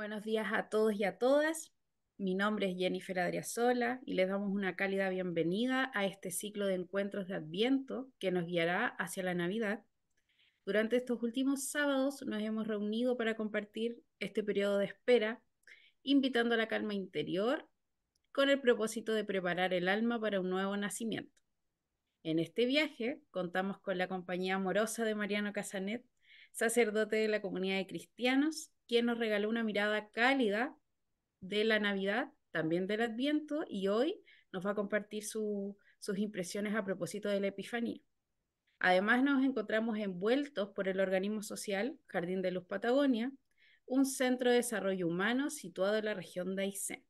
Buenos días a todos y a todas. Mi nombre es Jennifer Adriasola y les damos una cálida bienvenida a este ciclo de encuentros de Adviento que nos guiará hacia la Navidad. Durante estos últimos sábados nos hemos reunido para compartir este periodo de espera, invitando a la calma interior con el propósito de preparar el alma para un nuevo nacimiento. En este viaje contamos con la compañía amorosa de Mariano Casanet, sacerdote de la comunidad de cristianos quien nos regaló una mirada cálida de la Navidad, también del Adviento, y hoy nos va a compartir sus impresiones a propósito de la Epifanía. Además, nos encontramos envueltos por el organismo social Jardín de Luz Patagonia, un centro de desarrollo humano situado en la región de Aysén.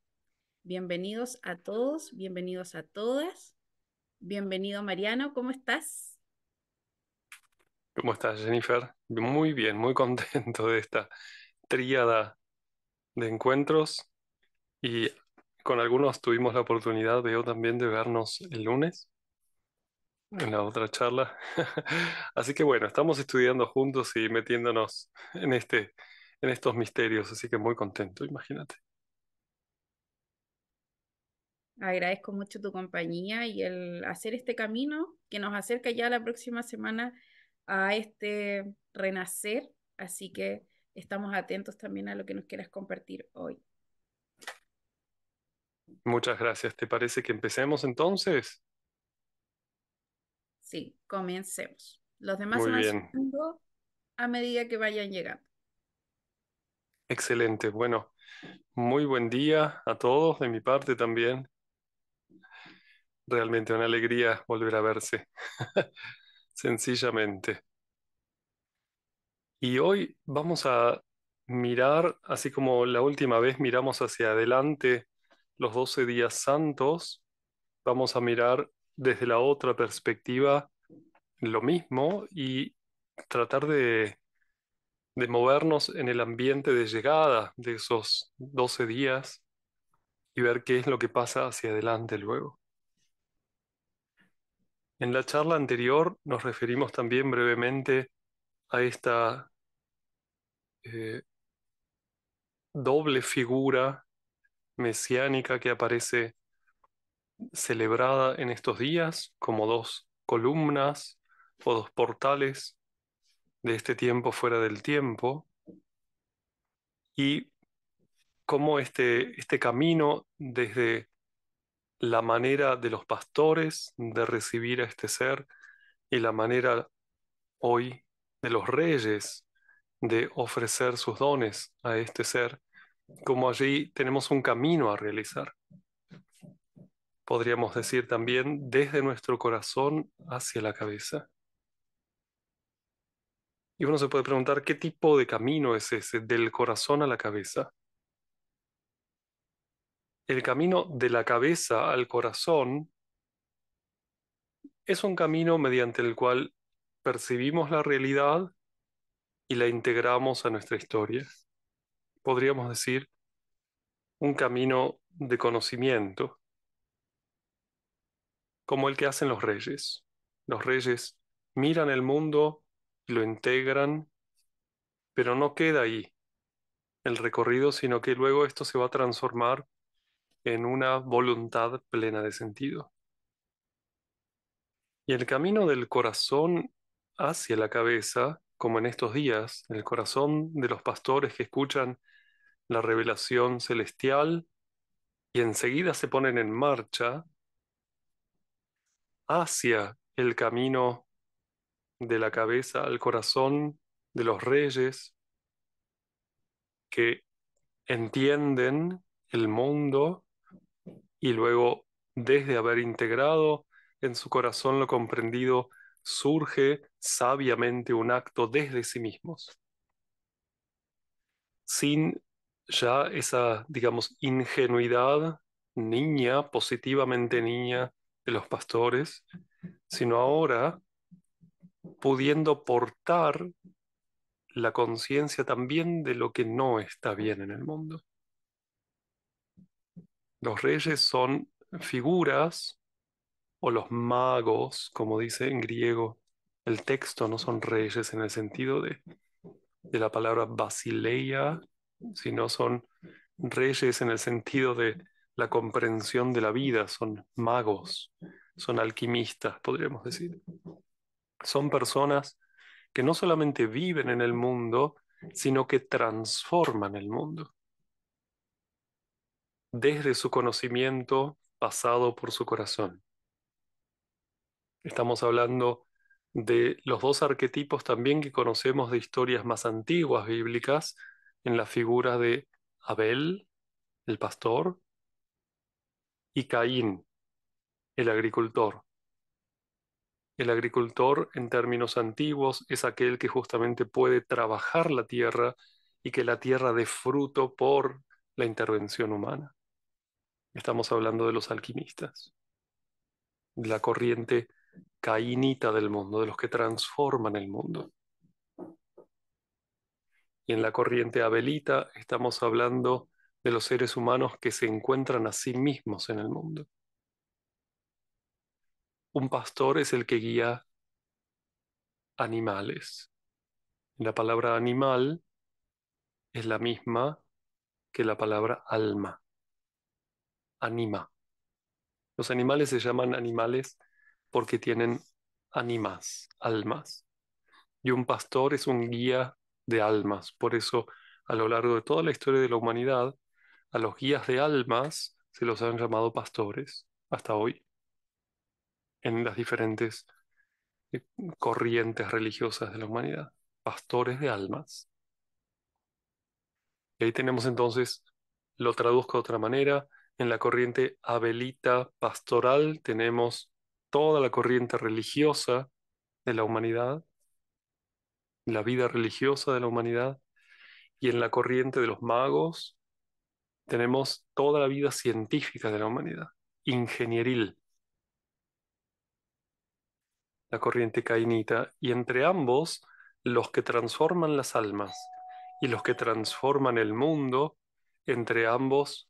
Bienvenidos a todos, bienvenidos a todas. Bienvenido Mariano, ¿cómo estás? ¿Cómo estás, Jennifer? Muy bien, muy contento de esta tríada de encuentros y con algunos tuvimos la oportunidad, veo también, de vernos el lunes en la otra charla. así que bueno, estamos estudiando juntos y metiéndonos en, este, en estos misterios, así que muy contento, imagínate. Agradezco mucho tu compañía y el hacer este camino que nos acerca ya la próxima semana a este renacer. Así que estamos atentos también a lo que nos quieras compartir hoy. Muchas gracias. ¿Te parece que empecemos entonces? Sí, comencemos. Los demás a medida que vayan llegando. Excelente. Bueno, muy buen día a todos de mi parte también. Realmente una alegría volver a verse, sencillamente. Y hoy vamos a mirar, así como la última vez miramos hacia adelante los 12 días santos, vamos a mirar desde la otra perspectiva lo mismo y tratar de, movernos en el ambiente de llegada de esos 12 días y ver qué es lo que pasa hacia adelante luego. En la charla anterior nos referimos también brevemente a esta eh, doble figura mesiánica que aparece celebrada en estos días como dos columnas o dos portales de este tiempo fuera del tiempo y como este, este camino desde la manera de los pastores de recibir a este ser y la manera hoy de los reyes de ofrecer sus dones a este ser, como allí tenemos un camino a realizar. Podríamos decir también desde nuestro corazón hacia la cabeza. Y uno se puede preguntar qué tipo de camino es ese, del corazón a la cabeza. El camino de la cabeza al corazón es un camino mediante el cual percibimos la realidad y la integramos a nuestra historia. Podríamos decir un camino de conocimiento, como el que hacen los reyes. Los reyes miran el mundo y lo integran, pero no queda ahí el recorrido, sino que luego esto se va a transformar en una voluntad plena de sentido. Y el camino del corazón hacia la cabeza como en estos días, en el corazón de los pastores que escuchan la revelación celestial y enseguida se ponen en marcha hacia el camino de la cabeza al corazón de los reyes que entienden el mundo y luego desde haber integrado en su corazón lo comprendido surge sabiamente un acto desde sí mismos, sin ya esa, digamos, ingenuidad niña, positivamente niña de los pastores, sino ahora pudiendo portar la conciencia también de lo que no está bien en el mundo. Los reyes son figuras o los magos, como dice en griego el texto, no son reyes en el sentido de, la palabra basileia, sino son reyes en el sentido de la comprensión de la vida, son magos, son alquimistas, podríamos decir. Son personas que no solamente viven en el mundo, sino que transforman el mundo. Desde su conocimiento pasado por su corazón. Estamos hablando de los dos arquetipos también que conocemos de historias más antiguas bíblicas, en la figura de Abel, el pastor, y Caín, el agricultor. El agricultor, en términos antiguos, es aquel que justamente puede trabajar la tierra y que la tierra dé fruto por la intervención humana. Estamos hablando de los alquimistas, de la corriente Caínita del mundo, de los que transforman el mundo. Y en la corriente abelita estamos hablando de los seres humanos que se encuentran a sí mismos en el mundo. Un pastor es el que guía animales. La palabra animal es la misma que la palabra alma. Anima. Los animales se llaman animales porque tienen ánimas, almas. Y un pastor es un guía de almas. Por eso, a lo largo de toda la historia de la humanidad, a los guías de almas se los han llamado pastores hasta hoy, en las diferentes eh, corrientes religiosas de la humanidad, pastores de almas. Y ahí tenemos entonces, lo traduzco de otra manera, en la corriente abelita pastoral tenemos toda la corriente religiosa de la humanidad, la vida religiosa de la humanidad, y en la corriente de los magos tenemos toda la vida científica de la humanidad, ingenieril, la corriente cainita, y entre ambos los que transforman las almas y los que transforman el mundo, entre ambos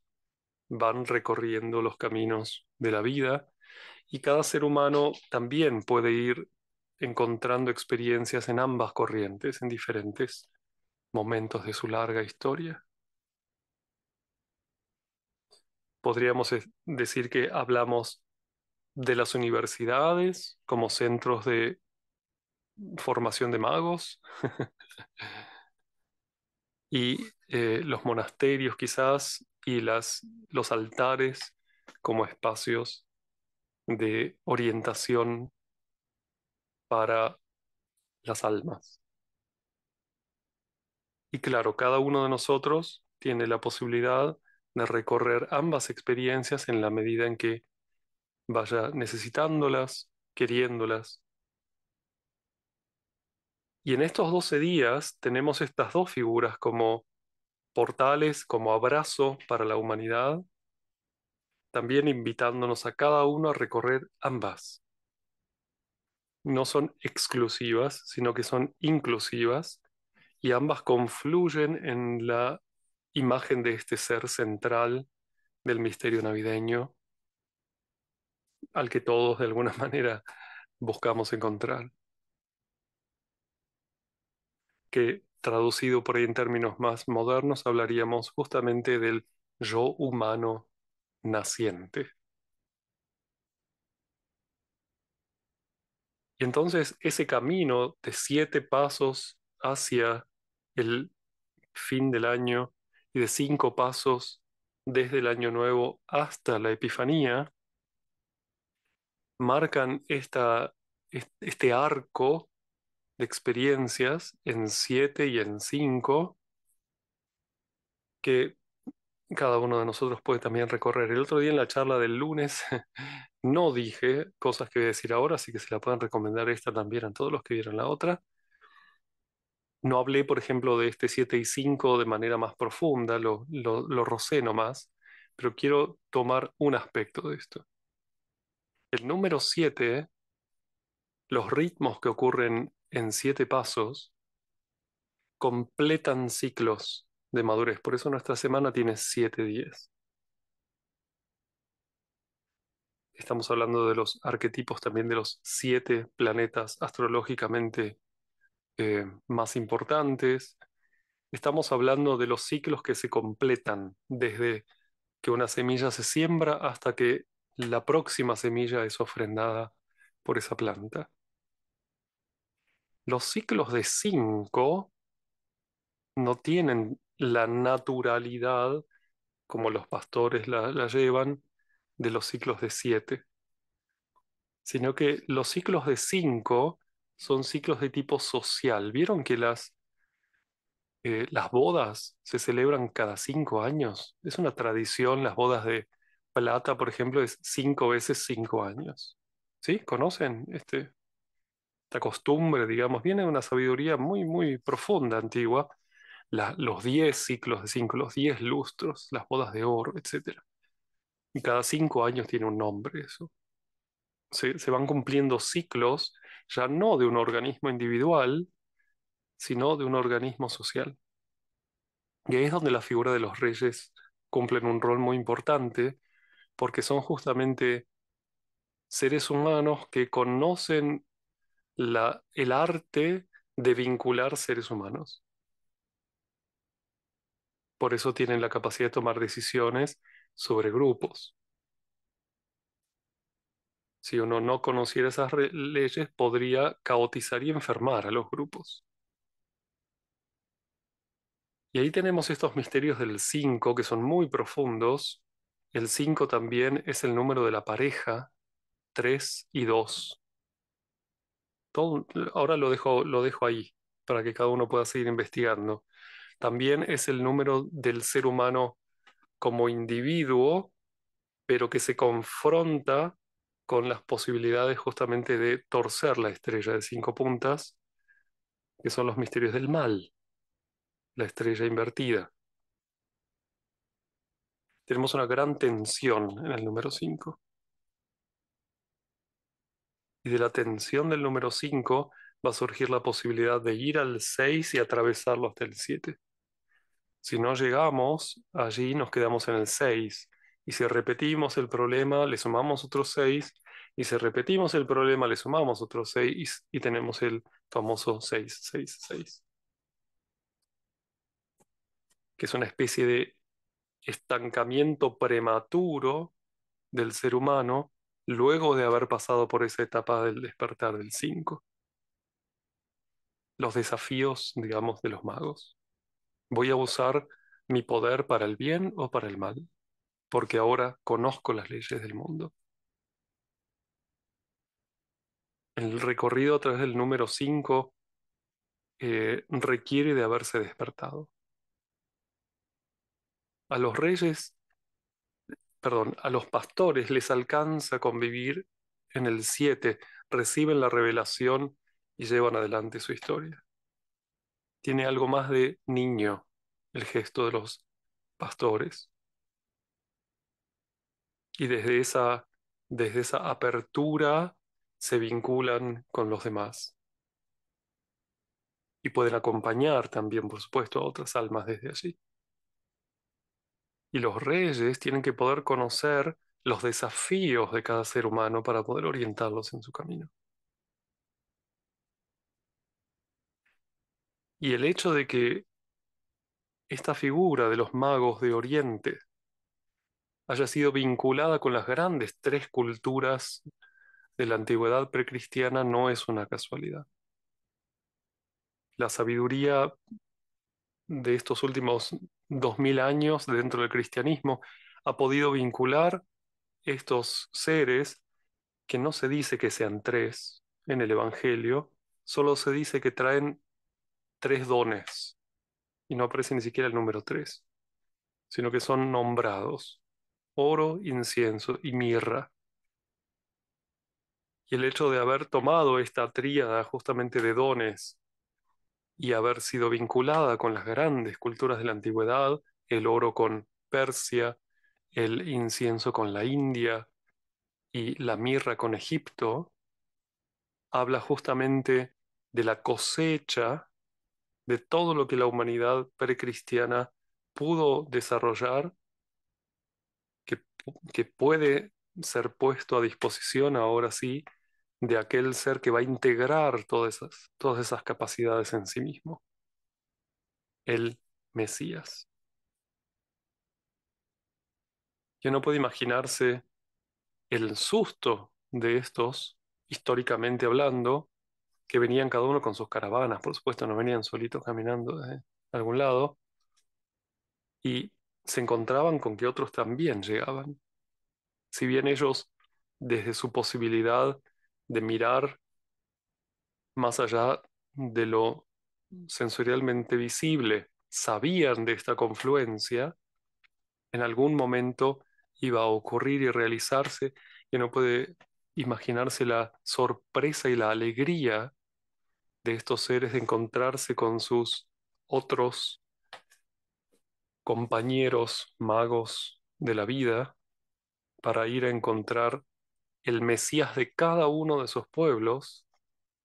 van recorriendo los caminos de la vida y cada ser humano también puede ir encontrando experiencias en ambas corrientes, en diferentes momentos de su larga historia. Podríamos decir que hablamos de las universidades como centros de formación de magos y eh, los monasterios quizás y las, los altares como espacios de orientación para las almas. Y claro, cada uno de nosotros tiene la posibilidad de recorrer ambas experiencias en la medida en que vaya necesitándolas, queriéndolas. Y en estos 12 días tenemos estas dos figuras como portales, como abrazo para la humanidad también invitándonos a cada uno a recorrer ambas. No son exclusivas, sino que son inclusivas y ambas confluyen en la imagen de este ser central del misterio navideño al que todos de alguna manera buscamos encontrar. Que traducido por ahí en términos más modernos hablaríamos justamente del yo humano naciente. Y entonces ese camino de siete pasos hacia el fin del año y de cinco pasos desde el año nuevo hasta la Epifanía, marcan esta, este arco de experiencias en siete y en cinco que cada uno de nosotros puede también recorrer. El otro día en la charla del lunes no dije cosas que voy a decir ahora, así que se la pueden recomendar esta también a todos los que vieron la otra. No hablé, por ejemplo, de este 7 y 5 de manera más profunda, lo, lo, lo rocé nomás, pero quiero tomar un aspecto de esto. El número 7, los ritmos que ocurren en siete pasos, completan ciclos de madurez. Por eso nuestra semana tiene siete días. Estamos hablando de los arquetipos también de los siete planetas astrológicamente eh, más importantes. Estamos hablando de los ciclos que se completan desde que una semilla se siembra hasta que la próxima semilla es ofrendada por esa planta. Los ciclos de cinco no tienen la naturalidad, como los pastores la, llevan, de los ciclos de siete, sino que los ciclos de cinco son ciclos de tipo social. ¿Vieron que las, eh, las bodas se celebran cada cinco años? Es una tradición, las bodas de plata, por ejemplo, es cinco veces cinco años. ¿Sí? ¿Conocen este, esta costumbre, digamos? Viene de una sabiduría muy, muy profunda, antigua, los 10 ciclos de cinco los 10 lustros, las bodas de oro, etc. Y cada cinco años tiene un nombre eso. Se, van cumpliendo ciclos ya no de un organismo individual, sino de un organismo social. Y ahí es donde la figura de los reyes cumplen un rol muy importante, porque son justamente seres humanos que conocen la, el arte de vincular seres humanos. Por eso tienen la capacidad de tomar decisiones sobre grupos. Si uno no conociera esas leyes, podría caotizar y enfermar a los grupos. Y ahí tenemos estos misterios del 5 que son muy profundos. El 5 también es el número de la pareja, 3 y 2. ahora lo dejo, lo dejo ahí para que cada uno pueda seguir investigando también es el número del ser humano como individuo, pero que se confronta con las posibilidades justamente de torcer la estrella de cinco puntas, que son los misterios del mal, la estrella invertida. Tenemos una gran tensión en el número cinco. Y de la tensión del número cinco va a surgir la posibilidad de ir al seis y atravesarlo hasta el siete. Si no llegamos allí, nos quedamos en el 6. Y si repetimos el problema, le sumamos otro 6. Y si repetimos el problema, le sumamos otro 6 y tenemos el famoso 6, 6, 6. Que es una especie de estancamiento prematuro del ser humano luego de haber pasado por esa etapa del despertar del 5. Los desafíos, digamos, de los magos voy a usar mi poder para el bien o para el mal, porque ahora conozco las leyes del mundo. El recorrido a través del número 5 eh, requiere de haberse despertado. A los reyes, perdón, a los pastores les alcanza convivir en el 7, reciben la revelación y llevan adelante su historia tiene algo más de niño el gesto de los pastores. Y desde esa, desde esa apertura se vinculan con los demás. Y pueden acompañar también, por supuesto, a otras almas desde allí. Y los reyes tienen que poder conocer los desafíos de cada ser humano para poder orientarlos en su camino. Y el hecho de que esta figura de los magos de Oriente haya sido vinculada con las grandes tres culturas de la antigüedad precristiana no es una casualidad. La sabiduría de estos últimos dos mil años dentro del cristianismo ha podido vincular estos seres que no se dice que sean tres en el Evangelio, solo se dice que traen tres dones y no aparece ni siquiera el número tres, sino que son nombrados oro, incienso y mirra. Y el hecho de haber tomado esta tríada justamente de dones y haber sido vinculada con las grandes culturas de la antigüedad, el oro con Persia, el incienso con la India y la mirra con Egipto, habla justamente de la cosecha de todo lo que la humanidad precristiana pudo desarrollar, que, puede ser puesto a disposición ahora sí de aquel ser que va a integrar todas esas, todas esas capacidades en sí mismo, el Mesías. yo no puedo imaginarse el susto de estos, históricamente hablando, que venían cada uno con sus caravanas, por supuesto, no venían solitos caminando de algún lado, y se encontraban con que otros también llegaban. Si bien ellos, desde su posibilidad de mirar más allá de lo sensorialmente visible, sabían de esta confluencia, en algún momento iba a ocurrir y realizarse, y no puede imaginarse la sorpresa y la alegría de estos seres de encontrarse con sus otros compañeros magos de la vida para ir a encontrar el Mesías de cada uno de sus pueblos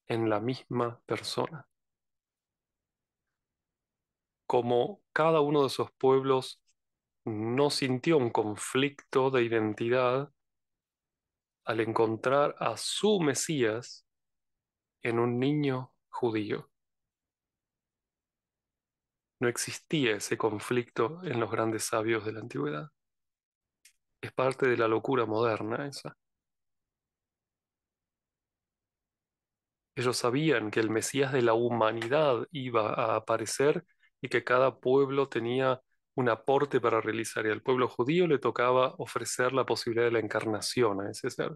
en la misma persona. Como cada uno de esos pueblos no sintió un conflicto de identidad al encontrar a su Mesías en un niño judío. No existía ese conflicto en los grandes sabios de la antigüedad. Es parte de la locura moderna esa. Ellos sabían que el Mesías de la humanidad iba a aparecer y que cada pueblo tenía un aporte para realizar y al pueblo judío le tocaba ofrecer la posibilidad de la encarnación a ese ser.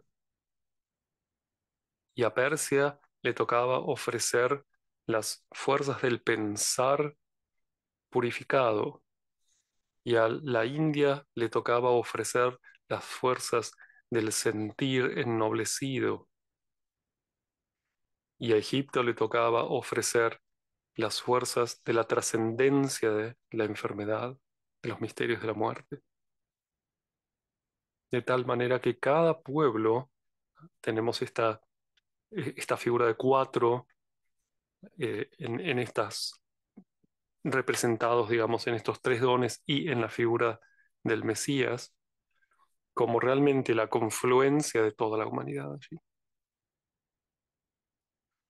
Y a Persia le tocaba ofrecer las fuerzas del pensar purificado y a la India le tocaba ofrecer las fuerzas del sentir ennoblecido y a Egipto le tocaba ofrecer las fuerzas de la trascendencia de la enfermedad, de los misterios de la muerte. De tal manera que cada pueblo tenemos esta eh, esta figura de cuatro eh, en, estas representados, digamos, en estos tres dones y en la figura del Mesías, como realmente la confluencia de toda la humanidad allí.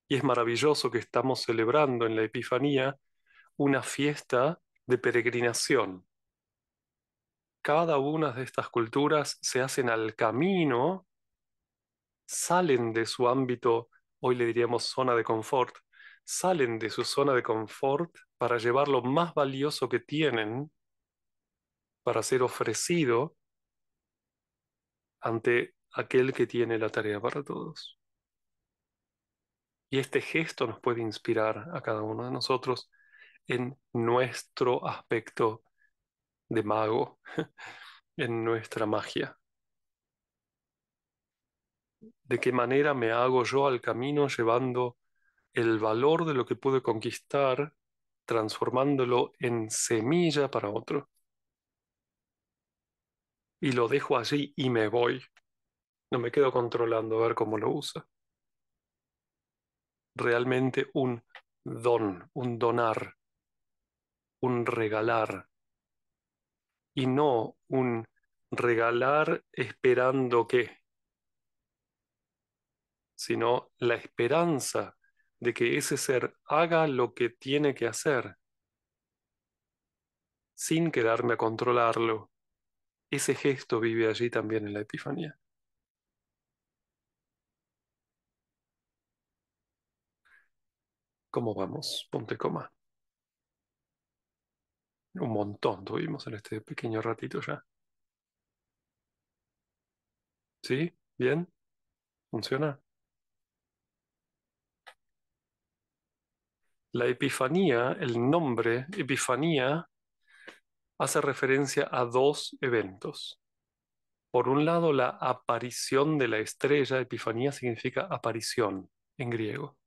Y es maravilloso que estamos celebrando en la Epifanía una fiesta de peregrinación. Cada una de estas culturas se hacen al camino salen de su ámbito, hoy le diríamos zona de confort, salen de su zona de confort para llevar lo más valioso que tienen para ser ofrecido ante aquel que tiene la tarea para todos. Y este gesto nos puede inspirar a cada uno de nosotros en nuestro aspecto de mago, en nuestra magia de qué manera me hago yo al camino llevando el valor de lo que pude conquistar, transformándolo en semilla para otro. Y lo dejo allí y me voy. No me quedo controlando a ver cómo lo usa. Realmente un don, un donar, un regalar, y no un regalar esperando que sino la esperanza de que ese ser haga lo que tiene que hacer, sin quedarme a controlarlo. Ese gesto vive allí también en la Epifanía. ¿Cómo vamos? Ponte coma. Un montón tuvimos en este pequeño ratito ya. ¿Sí? ¿Bien? ¿Funciona? La Epifanía, el nombre Epifanía, hace referencia a dos eventos. Por un lado, la aparición de la estrella, Epifanía significa aparición en griego.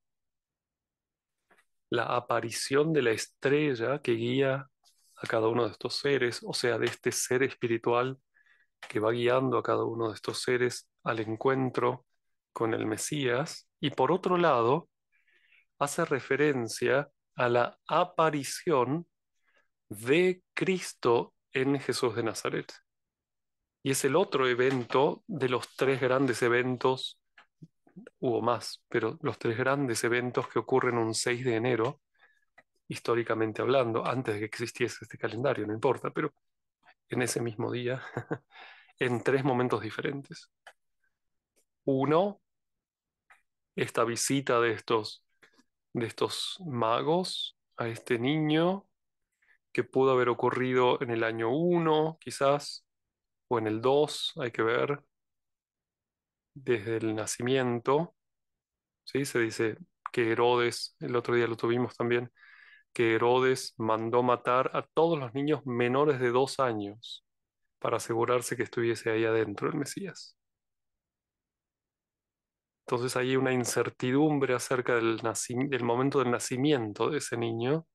La aparición de la estrella que guía a cada uno de estos seres, o sea, de este ser espiritual que va guiando a cada uno de estos seres al encuentro con el Mesías. Y por otro lado, hace referencia a la aparición de Cristo en Jesús de Nazaret. Y es el otro evento de los tres grandes eventos, hubo más, pero los tres grandes eventos que ocurren un 6 de enero, históricamente hablando, antes de que existiese este calendario, no importa, pero en ese mismo día, en tres momentos diferentes. Uno, esta visita de estos de estos magos a este niño que pudo haber ocurrido en el año 1, quizás, o en el 2, hay que ver, desde el nacimiento. ¿sí? Se dice que Herodes, el otro día lo tuvimos también, que Herodes mandó matar a todos los niños menores de dos años para asegurarse que estuviese ahí adentro el Mesías. Entonces hay una incertidumbre acerca del, momento del nacimiento de ese niño,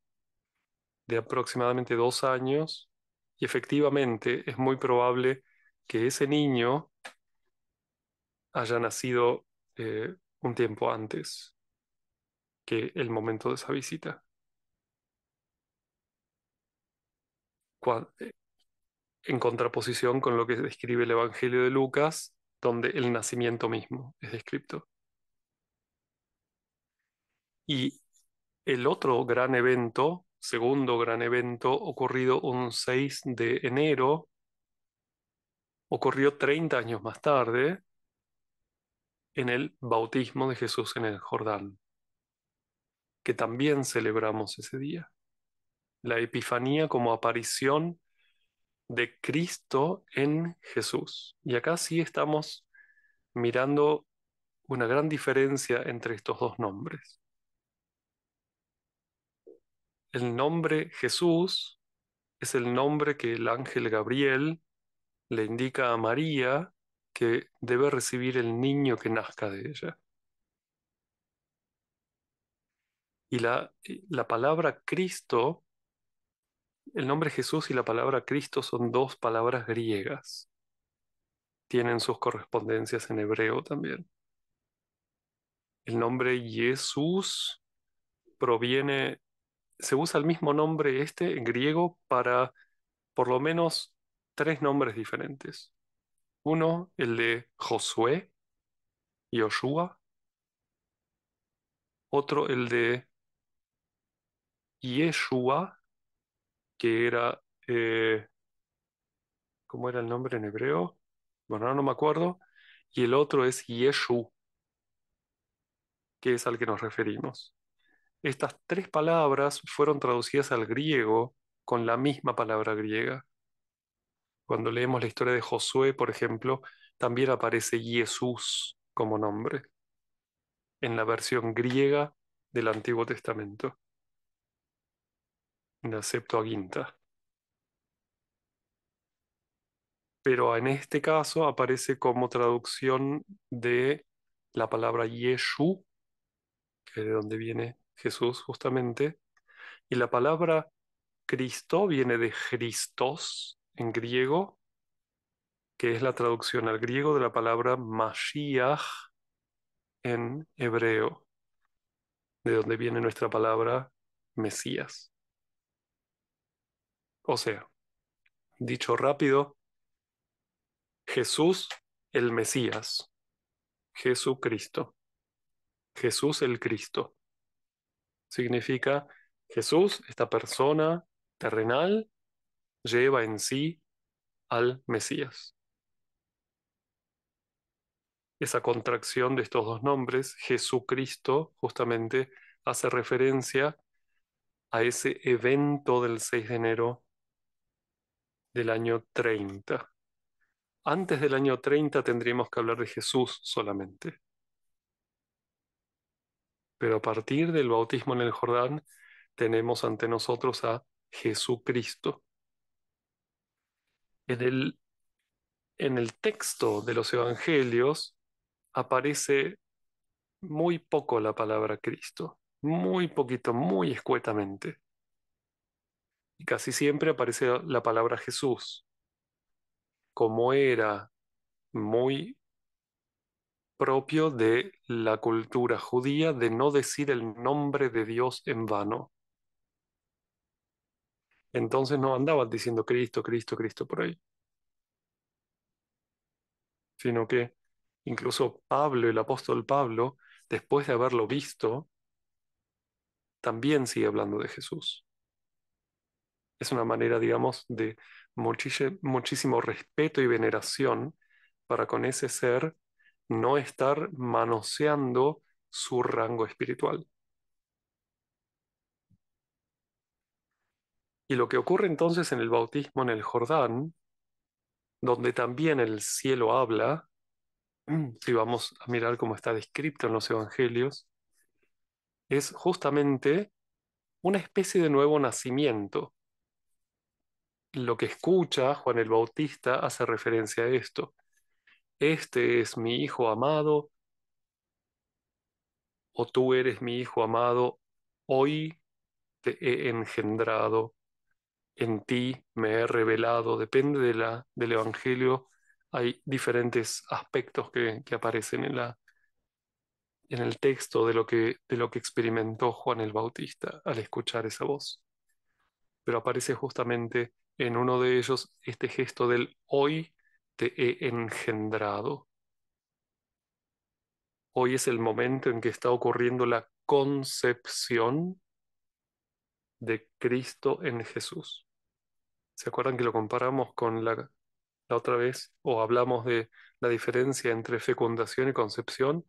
de aproximadamente dos años, y efectivamente es muy probable que ese niño haya nacido eh, un tiempo antes que el momento de esa visita. Eh, en contraposición con lo que describe el Evangelio de Lucas, donde el nacimiento mismo es descrito. Y el otro gran evento, segundo gran evento, ocurrido un 6 de enero, ocurrió 30 años más tarde en el bautismo de Jesús en el Jordán, que también celebramos ese día. La Epifanía como aparición de Cristo en Jesús. Y acá sí estamos mirando una gran diferencia entre estos dos nombres. El nombre Jesús es el nombre que el ángel Gabriel le indica a María que debe recibir el niño que nazca de ella. Y la, la palabra Cristo el nombre Jesús y la palabra Cristo son dos palabras griegas. Tienen sus correspondencias en hebreo también. El nombre Jesús proviene, se usa el mismo nombre este en griego para por lo menos tres nombres diferentes. Uno, el de Josué, Yoshua. Otro, el de Yeshua, que era, eh, ¿cómo era el nombre en hebreo? Bueno, no me acuerdo. Y el otro es Yeshu, que es al que nos referimos. Estas tres palabras fueron traducidas al griego con la misma palabra griega. Cuando leemos la historia de Josué, por ejemplo, también aparece Jesús como nombre en la versión griega del Antiguo Testamento a Septuaginta. Pero en este caso aparece como traducción de la palabra Yeshu, que es de donde viene Jesús justamente, y la palabra Cristo viene de Christos en griego, que es la traducción al griego de la palabra Mashiach en hebreo, de donde viene nuestra palabra Mesías. O sea, dicho rápido, Jesús el Mesías, Jesucristo, Jesús el Cristo. Significa Jesús, esta persona terrenal, lleva en sí al Mesías. Esa contracción de estos dos nombres, Jesucristo, justamente hace referencia a ese evento del 6 de enero del año 30. Antes del año 30 tendríamos que hablar de Jesús solamente. Pero a partir del bautismo en el Jordán tenemos ante nosotros a Jesucristo. En el, en el texto de los Evangelios aparece muy poco la palabra Cristo, muy poquito, muy escuetamente. Y casi siempre aparece la palabra Jesús. Como era muy propio de la cultura judía de no decir el nombre de Dios en vano. Entonces no andaban diciendo Cristo, Cristo, Cristo por ahí. Sino que incluso Pablo, el apóstol Pablo, después de haberlo visto, también sigue hablando de Jesús es una manera, digamos, de muchísimo respeto y veneración para con ese ser no estar manoseando su rango espiritual. Y lo que ocurre entonces en el bautismo en el Jordán, donde también el cielo habla, si vamos a mirar cómo está descrito en los evangelios, es justamente una especie de nuevo nacimiento, lo que escucha Juan el Bautista hace referencia a esto. Este es mi hijo amado, o tú eres mi hijo amado, hoy te he engendrado, en ti me he revelado, depende de la, del Evangelio, hay diferentes aspectos que, aparecen en, la, en el texto de lo, que, de lo que experimentó Juan el Bautista al escuchar esa voz. Pero aparece justamente en uno de ellos este gesto del hoy te he engendrado. Hoy es el momento en que está ocurriendo la concepción de Cristo en Jesús. ¿Se acuerdan que lo comparamos con la, la otra vez o hablamos de la diferencia entre fecundación y concepción?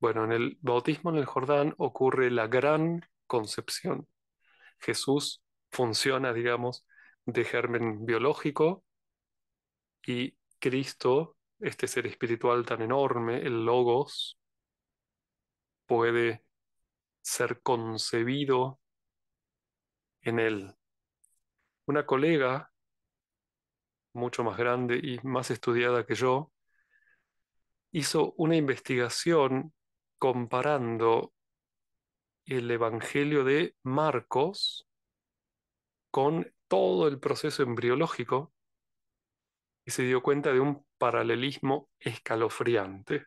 Bueno, en el bautismo en el Jordán ocurre la gran concepción. Jesús funciona, digamos, de germen biológico y Cristo, este ser espiritual tan enorme, el logos, puede ser concebido en él. Una colega mucho más grande y más estudiada que yo, hizo una investigación comparando el Evangelio de Marcos con todo el proceso embriológico y se dio cuenta de un paralelismo escalofriante.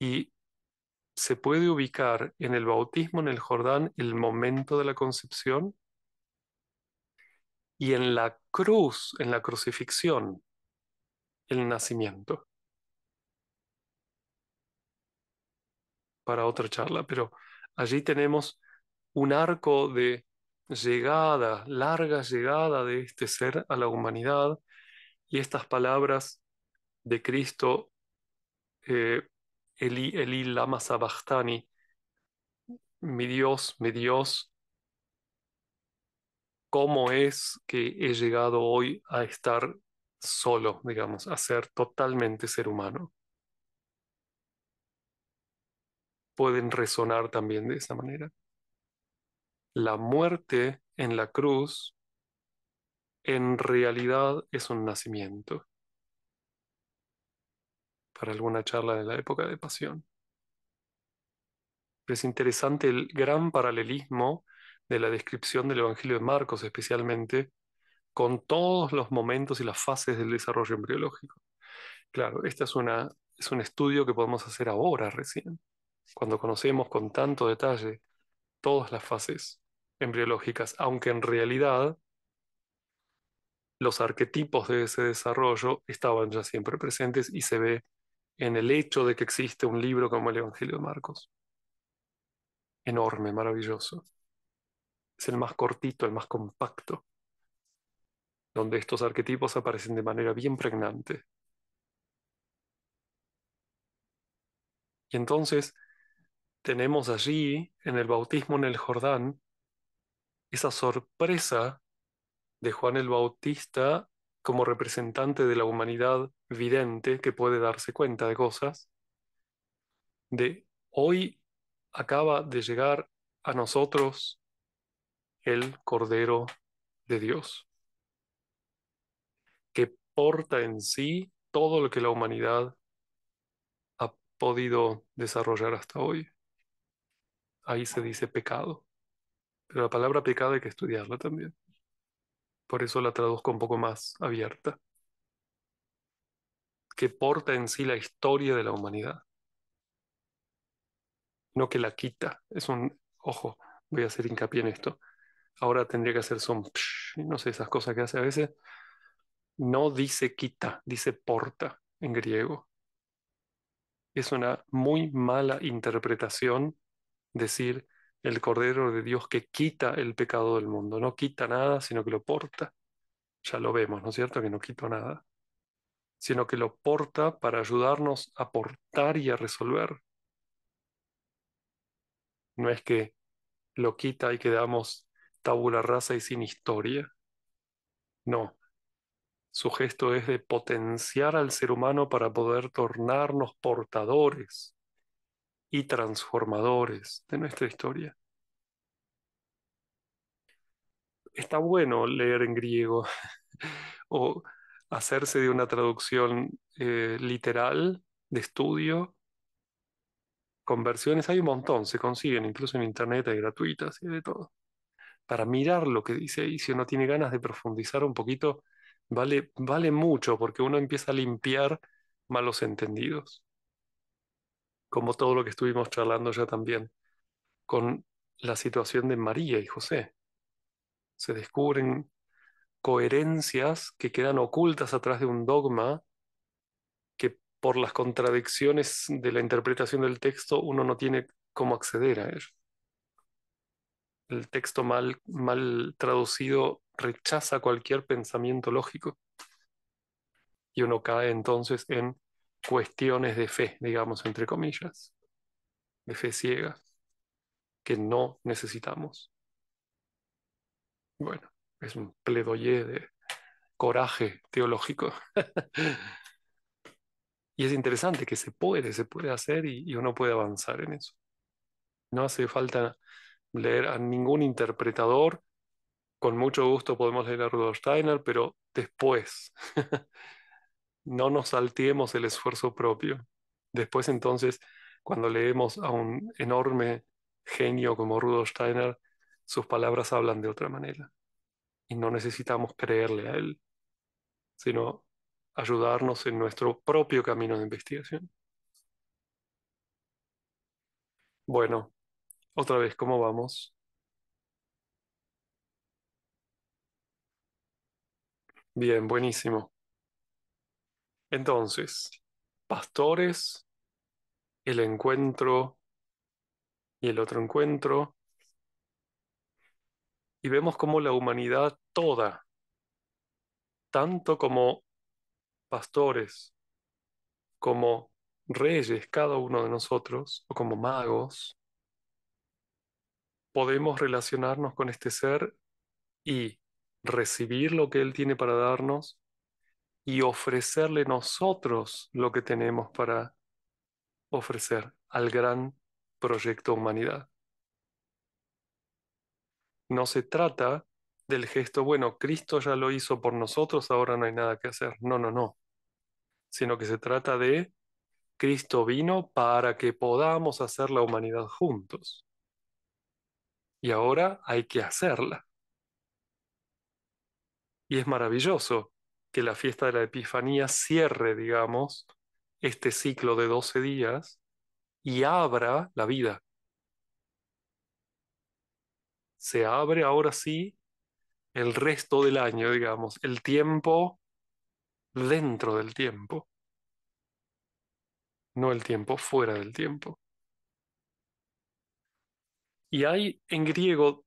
Y se puede ubicar en el bautismo en el Jordán el momento de la concepción y en la cruz, en la crucifixión, el nacimiento. Para otra charla, pero allí tenemos un arco de llegada, larga llegada de este ser a la humanidad y estas palabras de Cristo, eh, Eli, Eli Lama mi Dios, mi Dios, ¿cómo es que he llegado hoy a estar solo, digamos, a ser totalmente ser humano? Pueden resonar también de esa manera la muerte en la cruz en realidad es un nacimiento para alguna charla de la época de pasión. es interesante el gran paralelismo de la descripción del Evangelio de Marcos especialmente con todos los momentos y las fases del desarrollo embriológico. Claro, este es, una, es un estudio que podemos hacer ahora recién, cuando conocemos con tanto detalle todas las fases embriológicas, aunque en realidad los arquetipos de ese desarrollo estaban ya siempre presentes y se ve en el hecho de que existe un libro como el Evangelio de Marcos. Enorme, maravilloso. Es el más cortito, el más compacto, donde estos arquetipos aparecen de manera bien pregnante. Y entonces tenemos allí, en el bautismo en el Jordán, esa sorpresa de Juan el Bautista como representante de la humanidad vidente que puede darse cuenta de cosas, de hoy acaba de llegar a nosotros el Cordero de Dios, que porta en sí todo lo que la humanidad ha podido desarrollar hasta hoy. Ahí se dice pecado. Pero la palabra pecado hay que estudiarla también. Por eso la traduzco un poco más abierta. Que porta en sí la historia de la humanidad. No que la quita. Es un, ojo, voy a hacer hincapié en esto. Ahora tendría que hacer son, no sé, esas cosas que hace a veces. No dice quita, dice porta en griego. Es una muy mala interpretación decir el Cordero de Dios que quita el pecado del mundo, no quita nada, sino que lo porta. Ya lo vemos, ¿no es cierto? Que no quita nada, sino que lo porta para ayudarnos a portar y a resolver. No es que lo quita y quedamos tabula rasa y sin historia. No. Su gesto es de potenciar al ser humano para poder tornarnos portadores y transformadores de nuestra historia. Está bueno leer en griego o hacerse de una traducción eh, literal de estudio. Conversiones hay un montón, se consiguen, incluso en internet hay gratuitas y de todo. Para mirar lo que dice y si uno tiene ganas de profundizar un poquito, vale, vale mucho porque uno empieza a limpiar malos entendidos como todo lo que estuvimos charlando ya también, con la situación de María y José. Se descubren coherencias que quedan ocultas atrás de un dogma que por las contradicciones de la interpretación del texto uno no tiene cómo acceder a él. El texto mal, mal traducido rechaza cualquier pensamiento lógico y uno cae entonces en cuestiones de fe, digamos, entre comillas, de fe ciega, que no necesitamos. Bueno, es un pledoyer de coraje teológico. y es interesante que se puede, se puede hacer y, y uno puede avanzar en eso. No hace falta leer a ningún interpretador. Con mucho gusto podemos leer a Rudolf Steiner, pero después. no nos salteemos el esfuerzo propio. Después entonces, cuando leemos a un enorme genio como Rudolf Steiner, sus palabras hablan de otra manera. Y no necesitamos creerle a él, sino ayudarnos en nuestro propio camino de investigación. Bueno, otra vez, ¿cómo vamos? Bien, buenísimo. Entonces, pastores, el encuentro y el otro encuentro, y vemos cómo la humanidad toda, tanto como pastores, como reyes, cada uno de nosotros, o como magos, podemos relacionarnos con este ser y recibir lo que Él tiene para darnos y ofrecerle nosotros lo que tenemos para ofrecer al gran proyecto humanidad. No se trata del gesto, bueno, Cristo ya lo hizo por nosotros, ahora no hay nada que hacer. No, no, no. Sino que se trata de Cristo vino para que podamos hacer la humanidad juntos. Y ahora hay que hacerla. Y es maravilloso que la fiesta de la Epifanía cierre, digamos, este ciclo de 12 días y abra la vida. Se abre ahora sí el resto del año, digamos, el tiempo dentro del tiempo, no el tiempo fuera del tiempo. Y hay en griego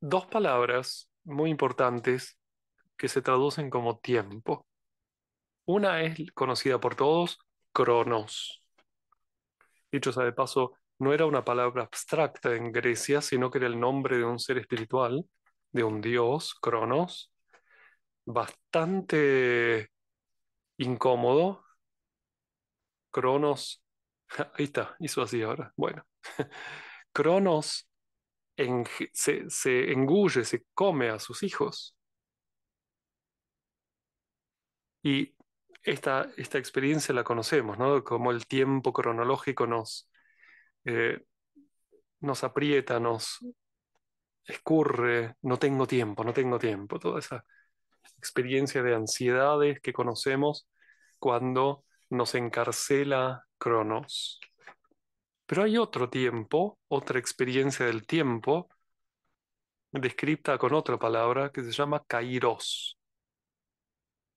dos palabras muy importantes que se traducen como tiempo. Una es conocida por todos, cronos. Dicho sea de paso, no era una palabra abstracta en Grecia, sino que era el nombre de un ser espiritual, de un dios, cronos, bastante incómodo. Cronos, ahí está, hizo así ahora. Bueno, Cronos se engulle, se come a sus hijos. Y esta, experiencia la conocemos, ¿no? Como el tiempo cronológico nos, eh, nos aprieta, nos escurre, no tengo tiempo, no tengo tiempo, toda esa experiencia de ansiedades que conocemos cuando nos encarcela Cronos. Pero hay otro tiempo, otra experiencia del tiempo, descrita con otra palabra que se llama kairos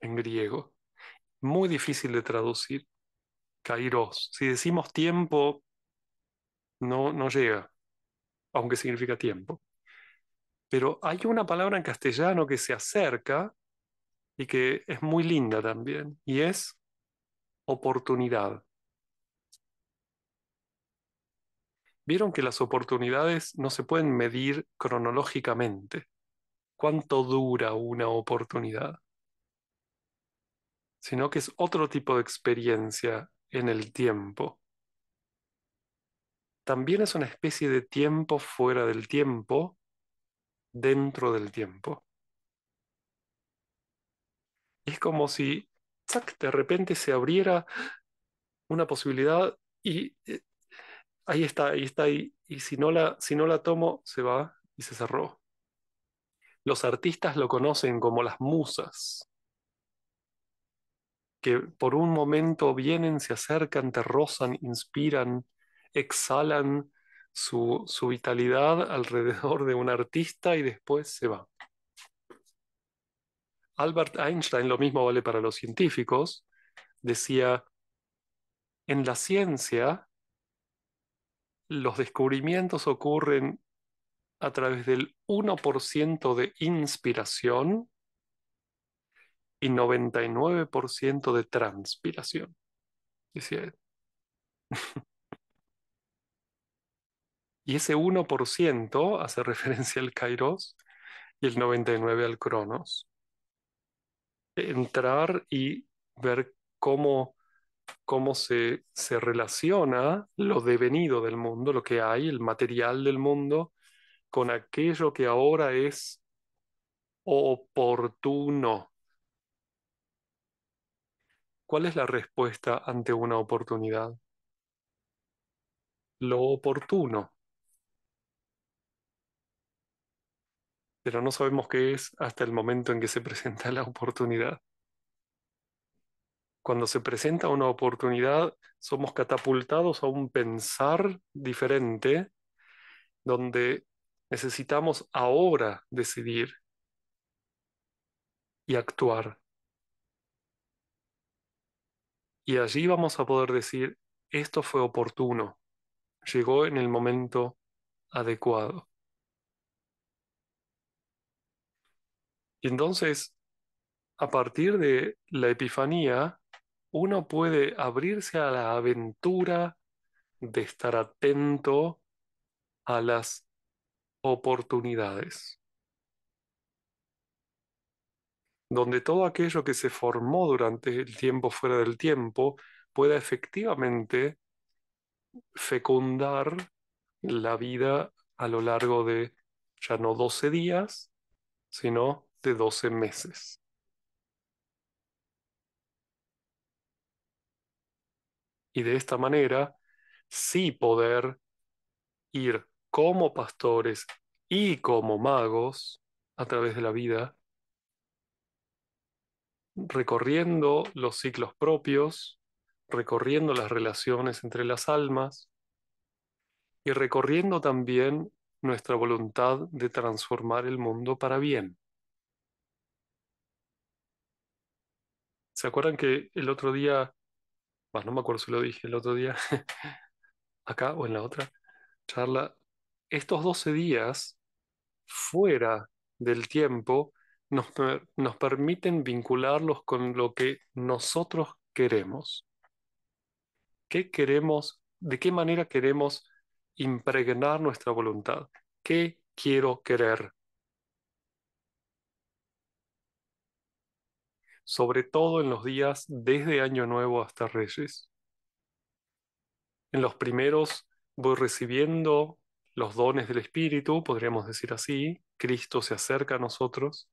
en griego, muy difícil de traducir, kairos. Si decimos tiempo, no, no llega, aunque significa tiempo. Pero hay una palabra en castellano que se acerca y que es muy linda también, y es oportunidad. Vieron que las oportunidades no se pueden medir cronológicamente. ¿Cuánto dura una oportunidad? sino que es otro tipo de experiencia en el tiempo. También es una especie de tiempo fuera del tiempo, dentro del tiempo. Es como si de repente se abriera una posibilidad y eh, ahí está, ahí está, y, y si, no la, si no la tomo, se va y se cerró. Los artistas lo conocen como las musas que por un momento vienen, se acercan, te rozan, inspiran, exhalan su, su vitalidad alrededor de un artista y después se va. Albert Einstein, lo mismo vale para los científicos, decía, en la ciencia los descubrimientos ocurren a través del 1% de inspiración y 99% de transpiración, y ese 1% hace referencia al kairos y el 99% al cronos. Entrar y ver cómo, cómo se relaciona lo devenido del mundo, lo que hay, el material del mundo, con aquello que ahora es oportuno, ¿Cuál es la respuesta ante una oportunidad? Lo oportuno. Pero no sabemos qué es hasta el momento en que se presenta la oportunidad. Cuando se presenta una oportunidad, somos catapultados a un pensar diferente donde necesitamos ahora decidir y actuar. Y allí vamos a poder decir, esto fue oportuno, llegó en el momento adecuado. Y entonces, a partir de la Epifanía, uno puede abrirse a la aventura de estar atento a las oportunidades. donde todo aquello que se formó durante el tiempo fuera del tiempo pueda efectivamente fecundar la vida a lo largo de ya no 12 días, sino de 12 meses. Y de esta manera, sí poder ir como pastores y como magos a través de la vida recorriendo los ciclos propios, recorriendo las relaciones entre las almas y recorriendo también nuestra voluntad de transformar el mundo para bien. ¿Se acuerdan que el otro día, no me acuerdo si lo dije el otro día, acá o en la otra charla, estos 12 días fuera del tiempo nos, permiten vincularlos con lo que nosotros queremos. ¿Qué queremos? ¿De qué manera queremos impregnar nuestra voluntad? ¿Qué quiero querer? sobre todo en los días desde Año Nuevo hasta Reyes. En los primeros voy recibiendo los dones del Espíritu, podríamos decir así, Cristo se acerca a nosotros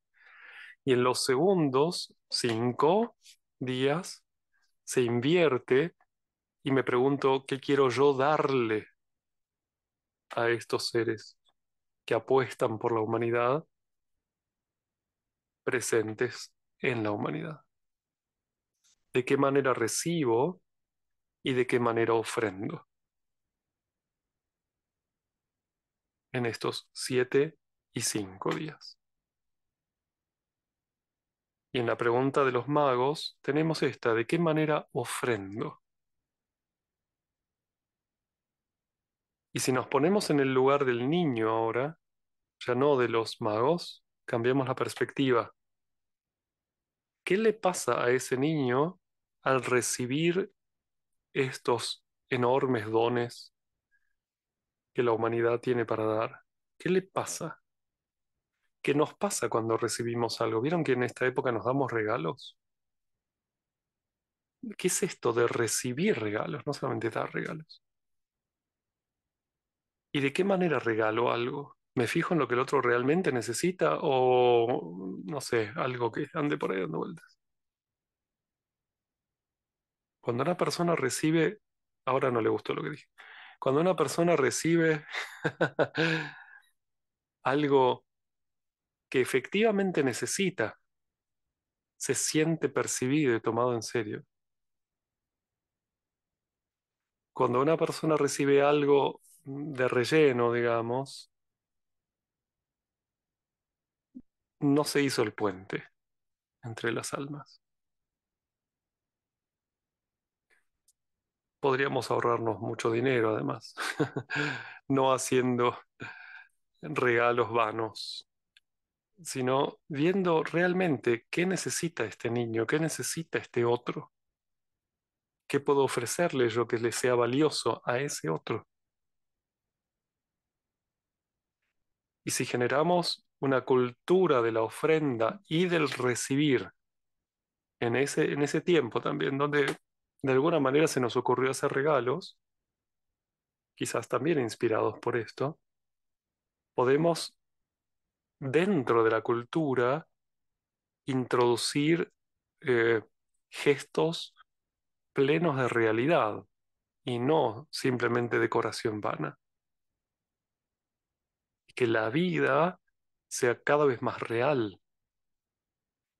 y en los segundos cinco días se invierte y me pregunto qué quiero yo darle a estos seres que apuestan por la humanidad presentes en la humanidad. De qué manera recibo y de qué manera ofrendo. En estos siete y cinco días. Y en la pregunta de los magos tenemos esta, ¿de qué manera ofrendo? Y si nos ponemos en el lugar del niño ahora, ya no de los magos, cambiamos la perspectiva. ¿Qué le pasa a ese niño al recibir estos enormes dones que la humanidad tiene para dar? ¿Qué le pasa? ¿Qué nos pasa cuando recibimos algo. ¿Vieron que en esta época nos damos regalos? ¿Qué es esto de recibir regalos? No solamente dar regalos. ¿Y de qué manera regalo algo? ¿Me fijo en lo que el otro realmente necesita o, no sé, algo que ande por ahí dando vueltas? Cuando una persona recibe, ahora no le gustó lo que dije, cuando una persona recibe algo que efectivamente necesita se siente percibido y tomado en serio. Cuando una persona recibe algo de relleno, digamos, no se hizo el puente entre las almas. Podríamos ahorrarnos mucho dinero, además, no haciendo regalos vanos sino viendo realmente qué necesita este niño, qué necesita este otro, qué puedo ofrecerle yo que le sea valioso a ese otro. Y si generamos una cultura de la ofrenda y del recibir en ese, en ese tiempo también, donde de alguna manera se nos ocurrió hacer regalos, quizás también inspirados por esto, podemos dentro de la cultura introducir eh, gestos plenos de realidad y no simplemente decoración vana. Que la vida sea cada vez más real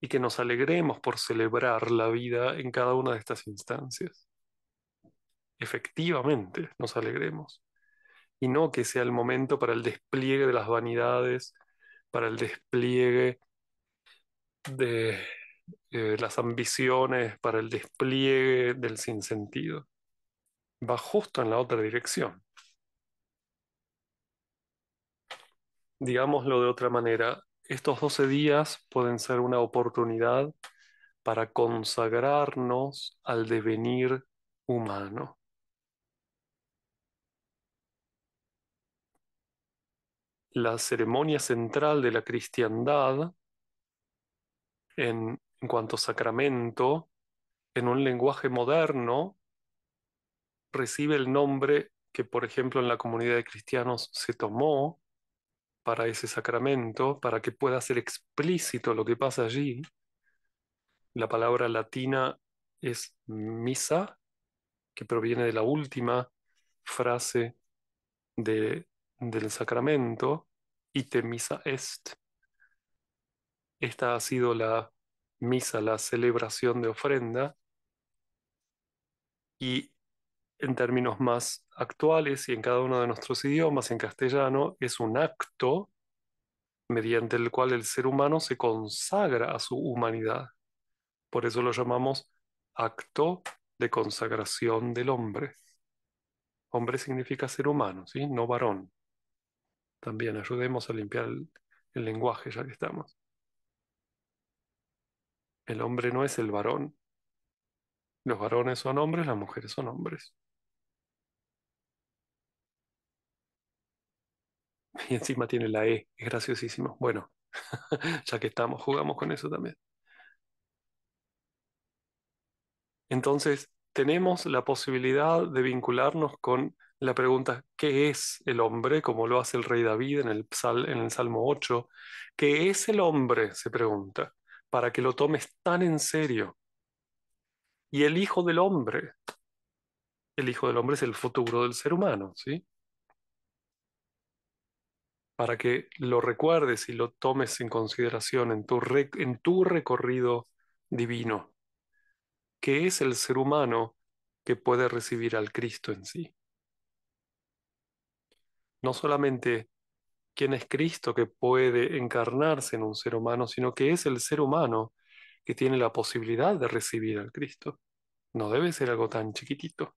y que nos alegremos por celebrar la vida en cada una de estas instancias. Efectivamente, nos alegremos. Y no que sea el momento para el despliegue de las vanidades para el despliegue de eh, las ambiciones, para el despliegue del sinsentido. Va justo en la otra dirección. Digámoslo de otra manera, estos 12 días pueden ser una oportunidad para consagrarnos al devenir humano. la ceremonia central de la cristiandad en, cuanto sacramento, en un lenguaje moderno, recibe el nombre que, por ejemplo, en la comunidad de cristianos se tomó para ese sacramento, para que pueda ser explícito lo que pasa allí. La palabra latina es misa, que proviene de la última frase de del sacramento, y misa est. Esta ha sido la misa, la celebración de ofrenda, y en términos más actuales y en cada uno de nuestros idiomas, en castellano, es un acto mediante el cual el ser humano se consagra a su humanidad. Por eso lo llamamos acto de consagración del hombre. Hombre significa ser humano, ¿sí? no varón también ayudemos a limpiar el, lenguaje ya que estamos. El hombre no es el varón. Los varones son hombres, las mujeres son hombres. Y encima tiene la E, es graciosísimo. Bueno, ya que estamos, jugamos con eso también. Entonces, tenemos la posibilidad de vincularnos con la pregunta, ¿qué es el hombre? Como lo hace el rey David en el, sal en el Salmo 8. ¿Qué es el hombre? se pregunta, para que lo tomes tan en serio. Y el hijo del hombre, el hijo del hombre es el futuro del ser humano, ¿sí? Para que lo recuerdes y lo tomes en consideración en tu, en tu recorrido divino, ¿Qué es el ser humano que puede recibir al Cristo en sí no solamente quién es Cristo que puede encarnarse en un ser humano, sino que es el ser humano que tiene la posibilidad de recibir al Cristo. No debe ser algo tan chiquitito.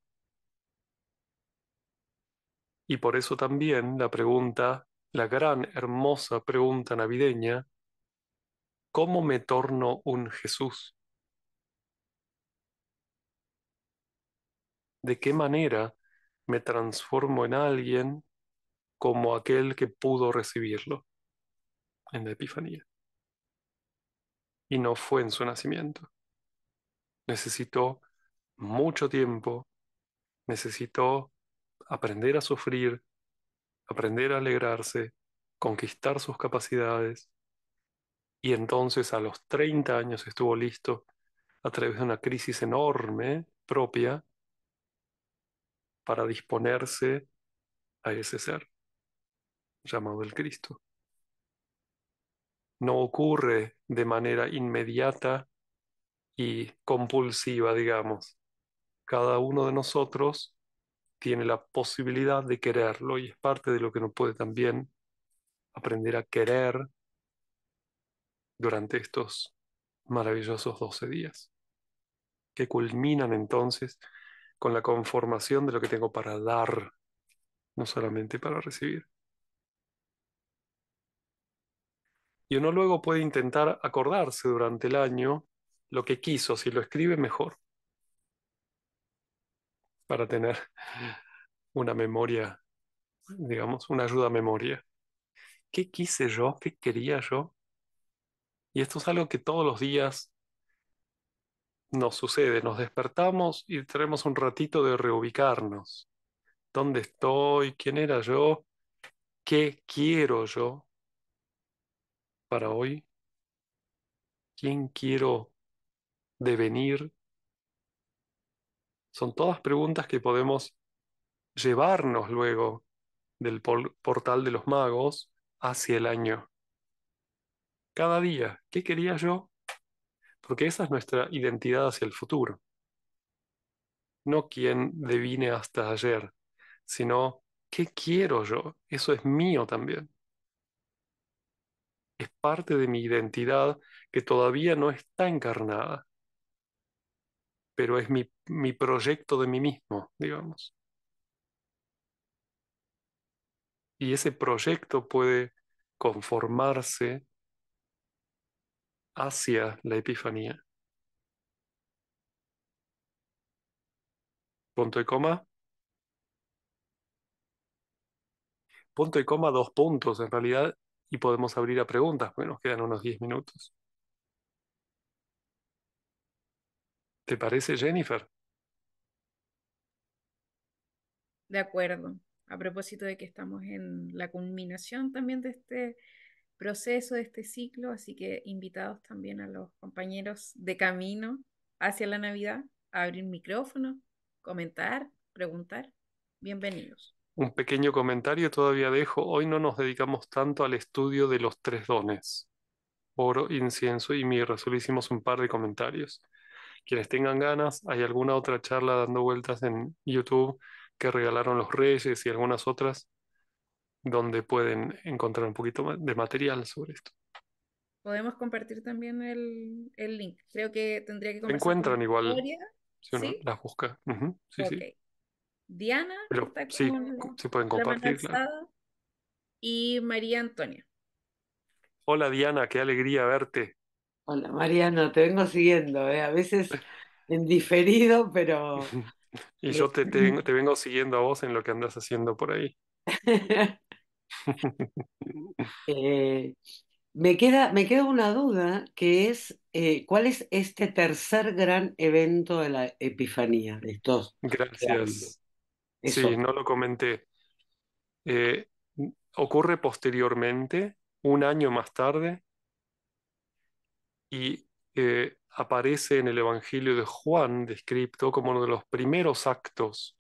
Y por eso también la pregunta, la gran, hermosa pregunta navideña, ¿cómo me torno un Jesús? ¿De qué manera me transformo en alguien como aquel que pudo recibirlo en la Epifanía. Y no fue en su nacimiento. Necesitó mucho tiempo, necesitó aprender a sufrir, aprender a alegrarse, conquistar sus capacidades. Y entonces a los 30 años estuvo listo a través de una crisis enorme propia para disponerse a ese ser llamado el Cristo. No ocurre de manera inmediata y compulsiva, digamos. Cada uno de nosotros tiene la posibilidad de quererlo y es parte de lo que nos puede también aprender a querer durante estos maravillosos 12 días, que culminan entonces con la conformación de lo que tengo para dar, no solamente para recibir. y uno luego puede intentar acordarse durante el año lo que quiso, si lo escribe mejor, para tener una memoria, digamos, una ayuda a memoria. ¿Qué quise yo? ¿Qué quería yo? Y esto es algo que todos los días nos sucede, nos despertamos y tenemos un ratito de reubicarnos. ¿Dónde estoy? ¿Quién era yo? ¿Qué quiero yo? para hoy? ¿Quién quiero devenir? Son todas preguntas que podemos llevarnos luego del portal de los magos hacia el año. Cada día, ¿qué quería yo? Porque esa es nuestra identidad hacia el futuro. No quién devine hasta ayer, sino qué quiero yo. Eso es mío también es parte de mi identidad que todavía no está encarnada, pero es mi, proyecto de mí mismo, digamos. Y ese proyecto puede conformarse hacia la Epifanía. Punto y coma. Punto y coma, dos puntos. En realidad, y podemos abrir a preguntas, Bueno, nos quedan unos 10 minutos. ¿Te parece, Jennifer? De acuerdo. A propósito de que estamos en la culminación también de este proceso, de este ciclo, así que invitados también a los compañeros de camino hacia la Navidad a abrir micrófono, comentar, preguntar. Bienvenidos. Un pequeño comentario todavía dejo. Hoy no nos dedicamos tanto al estudio de los tres dones, oro, incienso y mirra. Solo hicimos un par de comentarios. Quienes tengan ganas, hay alguna otra charla dando vueltas en YouTube que regalaron los reyes y algunas otras donde pueden encontrar un poquito de material sobre esto. Podemos compartir también el, link. Creo que tendría que... Encuentran igual. Si uno las busca. sí, sí. Diana, Pero, pueden compartirla. Y María Antonia. Hola Diana, qué alegría verte. Hola Mariano, te vengo siguiendo, eh, a veces en diferido, pero... y yo este, te, vengo siguiendo a vos en lo que andas haciendo por ahí. Eh, me, queda, me queda una duda, que es, eh, ¿cuál es este tercer gran evento de la Epifanía? estos Gracias. Sí, no lo comenté. Eh, ocurre posteriormente, un año más tarde, y eh, aparece en el Evangelio de Juan descrito como uno de los primeros actos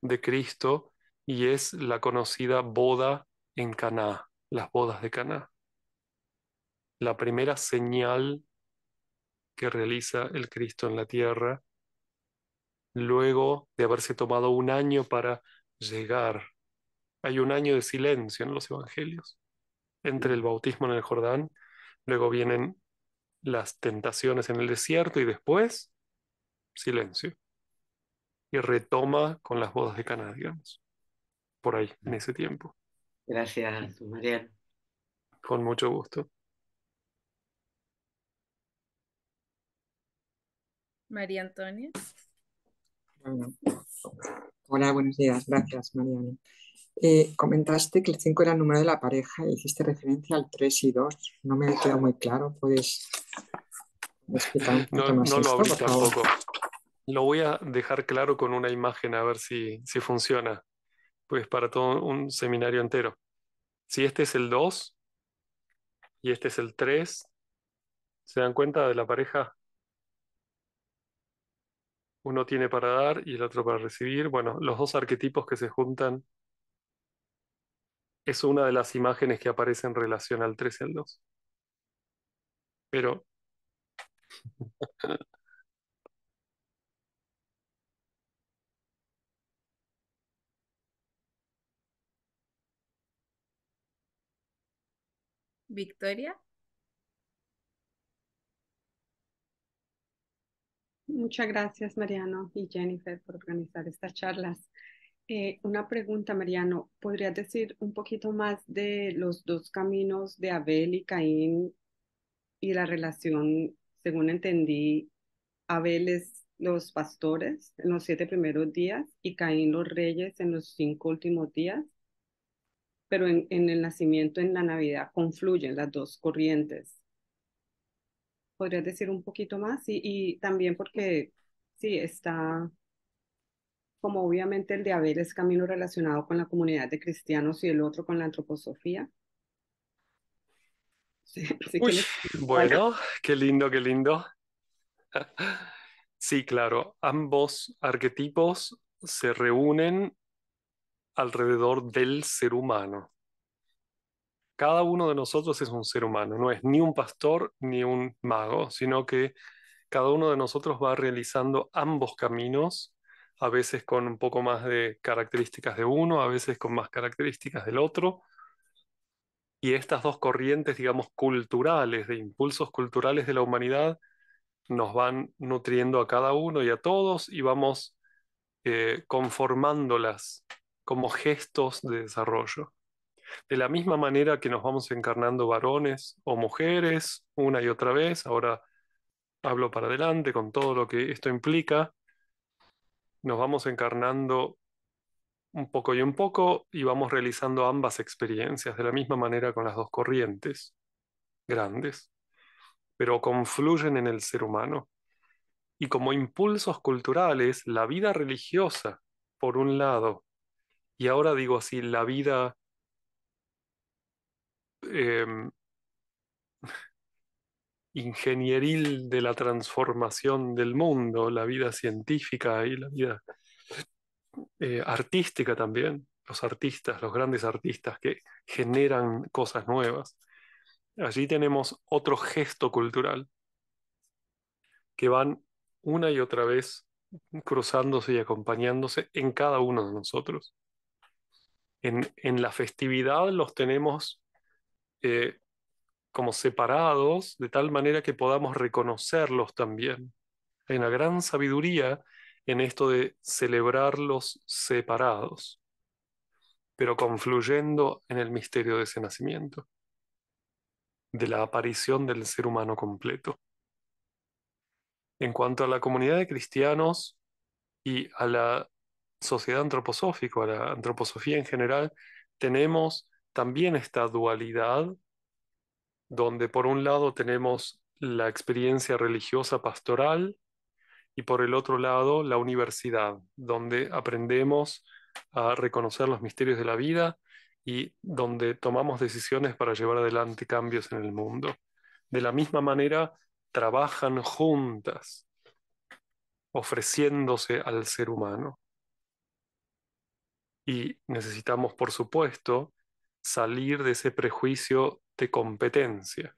de Cristo y es la conocida boda en Caná, las bodas de Caná. La primera señal que realiza el Cristo en la tierra luego de haberse tomado un año para llegar. Hay un año de silencio en los evangelios, entre el bautismo en el Jordán, luego vienen las tentaciones en el desierto y después silencio. Y retoma con las bodas de Cana, digamos, por ahí, en ese tiempo. Gracias, mm. María. Con mucho gusto. María Antonia. Hola, buenos días. Gracias, Mariana. Eh, comentaste que el 5 era el número de la pareja y hiciste referencia al 3 y 2. No me ha quedado muy claro. ¿Puedes no, lo abrí tampoco. Lo voy a dejar claro con una imagen a ver si, si funciona. Pues para todo un seminario entero. Si este es el 2 y este es el 3, ¿se dan cuenta de la pareja? Uno tiene para dar y el otro para recibir. Bueno, los dos arquetipos que se juntan es una de las imágenes que aparece en relación al 3 y al 2. Pero... Victoria. Muchas gracias, Mariano y Jennifer, por organizar estas charlas. Eh, una pregunta, Mariano. ¿Podrías decir un poquito más de los dos caminos de Abel y Caín y la relación, según entendí, Abel es los pastores en los siete primeros días y Caín los reyes en los cinco últimos días? Pero en el nacimiento, en la Navidad, confluyen las dos corrientes podrías decir un poquito más y, también porque sí, está como obviamente el de Abel es camino relacionado con la comunidad de cristianos y el otro con la antroposofía. Bueno, qué lindo, qué lindo. Sí, claro, ambos arquetipos se reúnen alrededor del ser humano. Cada uno de nosotros es un ser humano, no es ni un pastor ni un mago, sino que cada uno de nosotros va realizando ambos caminos, a veces con un poco más de características de uno, a veces con más características del otro. Y estas dos corrientes, digamos, culturales, de impulsos culturales de la humanidad, nos van nutriendo a cada uno y a todos y vamos eh, conformándolas como gestos de desarrollo. De la misma manera que nos vamos encarnando varones o mujeres una y otra vez, ahora hablo para adelante con todo lo que esto implica, nos vamos encarnando un poco y un poco y vamos realizando ambas experiencias de la misma manera con las dos corrientes grandes, pero confluyen en el ser humano. Y como impulsos culturales, la vida religiosa, por un lado, y ahora digo así, la vida Em, ingenieril de la transformación del mundo, la vida científica y la vida eh, artística también, los artistas, los grandes artistas que generan cosas nuevas. Allí tenemos otro gesto cultural que van una y otra vez cruzándose y acompañándose en cada uno de nosotros. En, en la festividad los tenemos eh, como separados, de tal manera que podamos reconocerlos también. Hay una gran sabiduría en esto de celebrarlos separados, pero confluyendo en el misterio de ese nacimiento, de la aparición del ser humano completo. En cuanto a la comunidad de cristianos y a la sociedad antroposófica, a la antroposofía en general, tenemos también esta dualidad donde por un lado tenemos la experiencia religiosa pastoral y por el otro lado la universidad, donde aprendemos a reconocer los misterios de la vida y donde tomamos decisiones para llevar adelante cambios en el mundo. De la misma manera, trabajan juntas, ofreciéndose al ser humano. Y necesitamos, por supuesto, salir de ese prejuicio de competencia,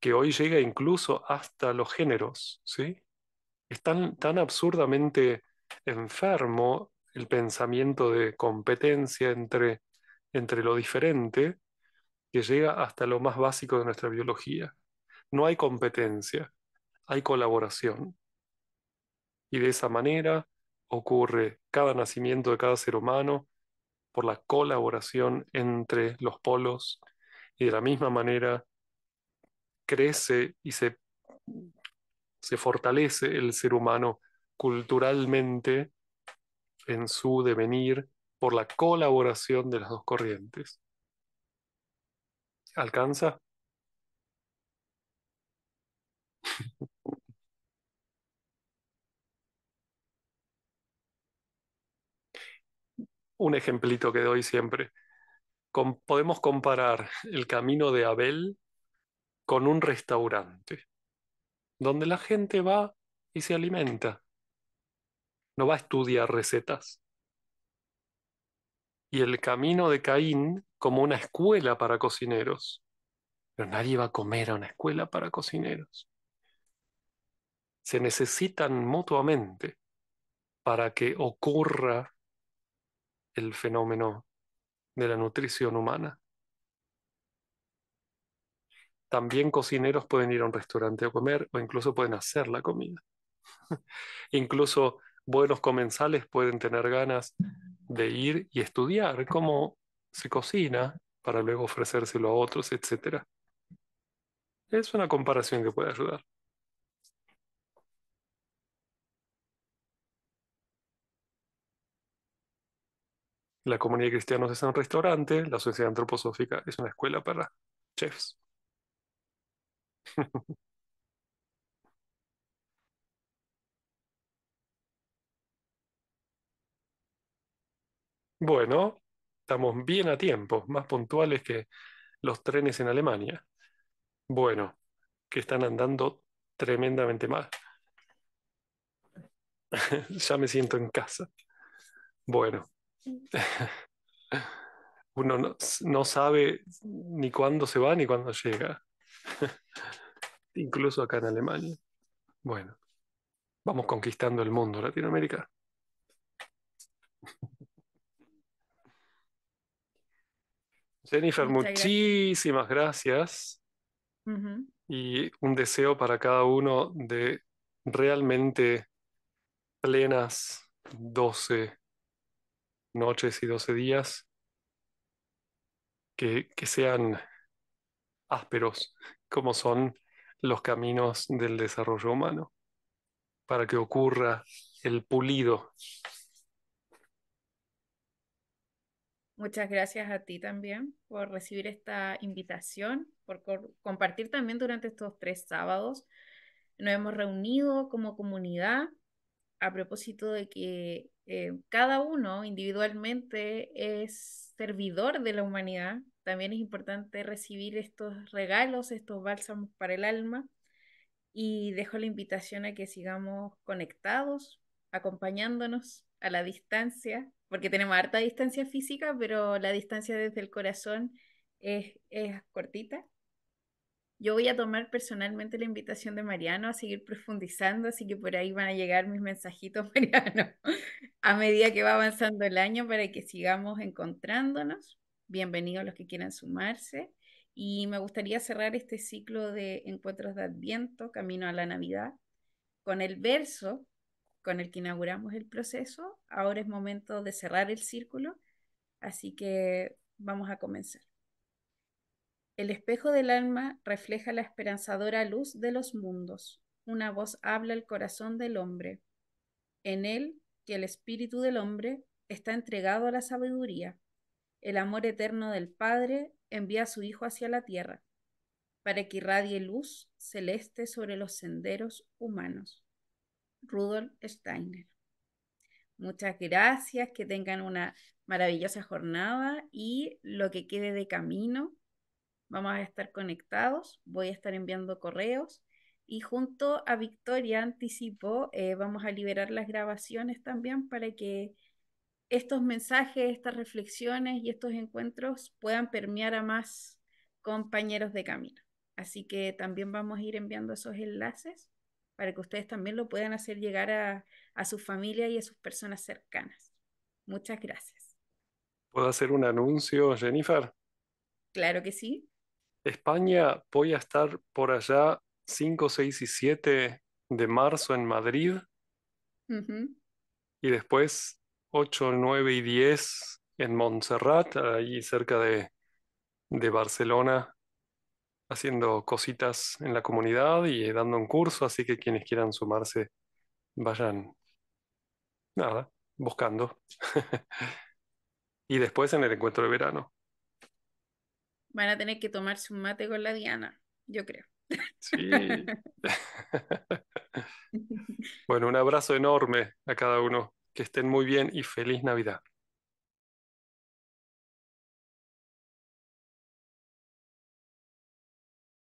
que hoy llega incluso hasta los géneros, ¿sí? Es tan, absurdamente enfermo el pensamiento de competencia entre, entre lo diferente que llega hasta lo más básico de nuestra biología. No hay competencia, hay colaboración. Y de esa manera ocurre cada nacimiento de cada ser humano, por la colaboración entre los polos y de la misma manera crece y se, se fortalece el ser humano culturalmente en su devenir por la colaboración de las dos corrientes. ¿Alcanza? un ejemplito que doy siempre. podemos comparar el camino de Abel con un restaurante, donde la gente va y se alimenta, no va a estudiar recetas. Y el camino de Caín como una escuela para cocineros, pero nadie va a comer a una escuela para cocineros. Se necesitan mutuamente para que ocurra el fenómeno de la nutrición humana. También cocineros pueden ir a un restaurante a comer o incluso pueden hacer la comida. incluso buenos comensales pueden tener ganas de ir y estudiar cómo se cocina para luego ofrecérselo a otros, etc. Es una comparación que puede ayudar. La comunidad de cristianos es un restaurante, la sociedad antroposófica es una escuela para chefs. Bueno, estamos bien a tiempo, más puntuales que los trenes en Alemania. Bueno, que están andando tremendamente mal. ya me siento en casa. Bueno. uno no, sabe ni cuándo se va ni cuándo llega, incluso acá en Alemania. Bueno, vamos conquistando el mundo, Latinoamérica. Jennifer, muchísimas gracias. Y un deseo para cada uno de realmente plenas 12 noches y doce días que, que sean ásperos como son los caminos del desarrollo humano para que ocurra el pulido. Muchas gracias a ti también por recibir esta invitación, por compartir también durante estos tres sábados. Nos hemos reunido como comunidad a propósito de que eh, cada uno individualmente es servidor de la humanidad, también es importante recibir estos regalos, estos bálsamos para el alma y dejo la invitación a que sigamos conectados, acompañándonos a la distancia, porque tenemos harta distancia física, pero la distancia desde el corazón es cortita yo voy a tomar personalmente la invitación de Mariano a seguir profundizando, así que por ahí van a llegar mis mensajitos, Mariano, a medida que va avanzando el año para que sigamos encontrándonos. Bienvenidos los que quieran sumarse. Y me gustaría cerrar este ciclo de encuentros de Adviento, Camino a la Navidad, con el verso con el que inauguramos el proceso. Ahora es momento de cerrar el círculo, así que vamos a comenzar. El espejo del alma refleja la esperanzadora luz de los mundos. Una voz habla el corazón del hombre. En él, que el espíritu del hombre está entregado a la sabiduría. El amor eterno del Padre envía a su Hijo hacia la tierra, para que irradie luz celeste sobre los senderos humanos. Rudolf Steiner. Muchas gracias, que tengan una maravillosa jornada y lo que quede de camino vamos a estar conectados, voy a estar enviando correos y junto a Victoria anticipo, eh, vamos a liberar las grabaciones también para que estos mensajes, estas reflexiones y estos encuentros puedan permear a más compañeros de camino. Así que también vamos a ir enviando esos enlaces para que ustedes también lo puedan hacer llegar a, a su familia y a sus personas cercanas. Muchas gracias. ¿Puedo hacer un anuncio, Jennifer? Claro que sí. España, voy a estar por allá 5, 6 y 7 de marzo en Madrid. Y después 8, 9 y 10 en Montserrat, ahí cerca de, de Barcelona, haciendo cositas en la comunidad y eh, dando un curso. Así que quienes quieran sumarse, vayan. Nada, buscando. y después en el encuentro de verano van a tener que tomarse un mate con la Diana, yo creo. Sí. bueno, un abrazo enorme a cada uno. Que estén muy bien y feliz Navidad.